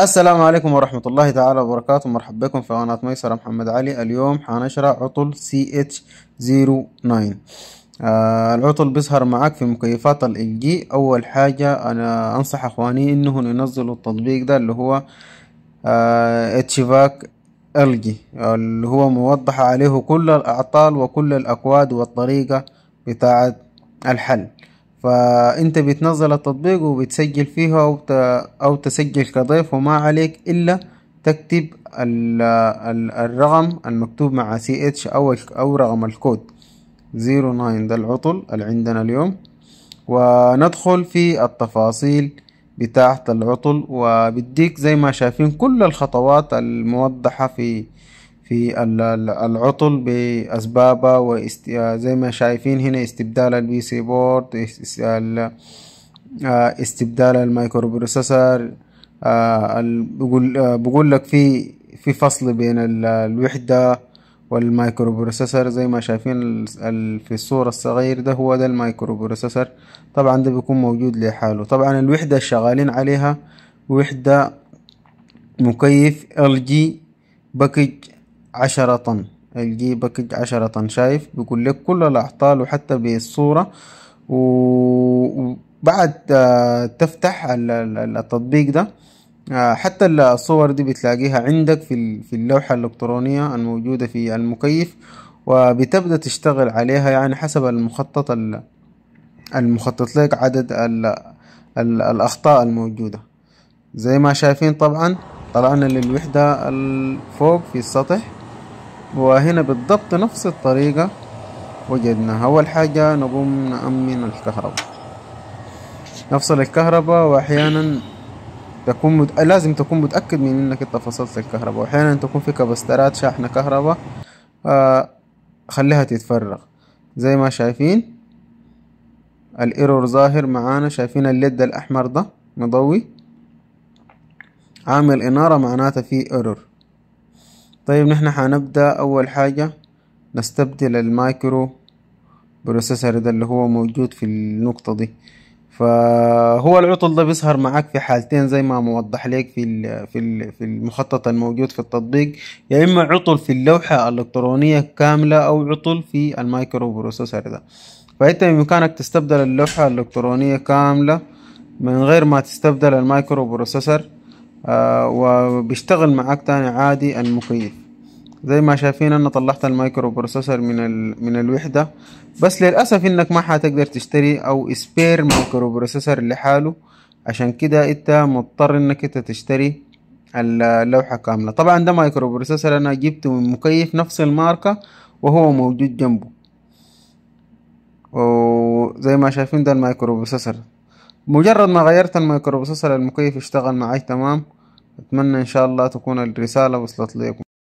السلام عليكم ورحمة الله تعالى وبركاته مرحبا بكم في قناة ميسرة محمد علي اليوم هنشرح عطل CH09 آه العطل بيظهر معاك في مكيفات ال جي أول حاجة أنا أنصح إخواني إنهم ينزلوا التطبيق ده اللي هو آه اتشفاك الجي اللي هو موضح عليه كل الأعطال وكل الأكواد والطريقة بتاعة الحل فانت بتنزل التطبيق وبتسجل فيها او او تسجل كضيف وما عليك الا تكتب ال ال الرقم المكتوب مع سي اتش او او رقم الكود زيرو ناين ده العطل اللي عندنا اليوم وندخل في التفاصيل بتاعة العطل وبديك زي ما شايفين كل الخطوات الموضحة في في العطل بأسبابها وزي زي ما شايفين هنا استبدال البي سي بورد آه، استبدال المايكرو بروسيسور آه، آه، بقول لك في في فصل بين الوحده والمايكرو بروسيسور زي ما شايفين في الصورة الصغير ده هو ده المايكرو بروسيسور طبعا ده بيكون موجود لحاله طبعا الوحدة شغالين عليها وحدة مكيف LG باكج عشرة طن الجي باكج عشرة طن شايف بيقول لك كل الأعطال وحتى بالصورة وبعد آه، تفتح التطبيق ده آه، حتى الصور دي بتلاقيها عندك في اللوحة الإلكترونية الموجودة في المكيف وبتبدأ تشتغل عليها يعني حسب المخطط المخطط لك عدد الأخطاء الموجودة زي ما شايفين طبعا طلعنا للوحدة الفوق في السطح وهنا بالضبط نفس الطريقة وجدناها أول حاجة نقوم نأمن الكهرباء نفصل الكهرباء وأحيانا تكون مت... لازم تكون متأكد من إنك أنت فصلت الكهرباء وأحيانا تكون في كبسترات شاحنة كهرباء آه خليها تتفرغ زي ما شايفين الايرور ظاهر معانا شايفين الليد الأحمر ده مضوي عامل إنارة معناته في ايرور طيب نحن هنبدأ أول حاجة نستبدل المايكرو بروسيسور ده اللي هو موجود في النقطة دي فهو العطل ده بيظهر معاك في حالتين زي ما موضح لك في في في المخطط الموجود في التطبيق يا اما عطل في اللوحه الالكترونيه كامله او عطل في المايكرو بروسيسور ده فانت بامكانك تستبدل اللوحه الالكترونيه كامله من غير ما تستبدل المايكرو بروسيسور آه وبيشتغل معاك تاني عادي المكيف زي ما شايفين انا طلعت المايكرو بروسيسور من ال... من الوحده بس للاسف انك ما حتقدر تشتري او سبير مايكرو بروسيسور لحاله عشان كده انت مضطر انك انت تشتري اللوحه كامله طبعا ده مايكرو بروسيسور انا جبته من مكيف نفس الماركه وهو موجود جنبه وزي ما شايفين ده المايكرو بروسيسور مجرد ما غيرت المايكرو بروسيسور المكيف اشتغل معي تمام اتمنى ان شاء الله تكون الرساله وصلت ليكم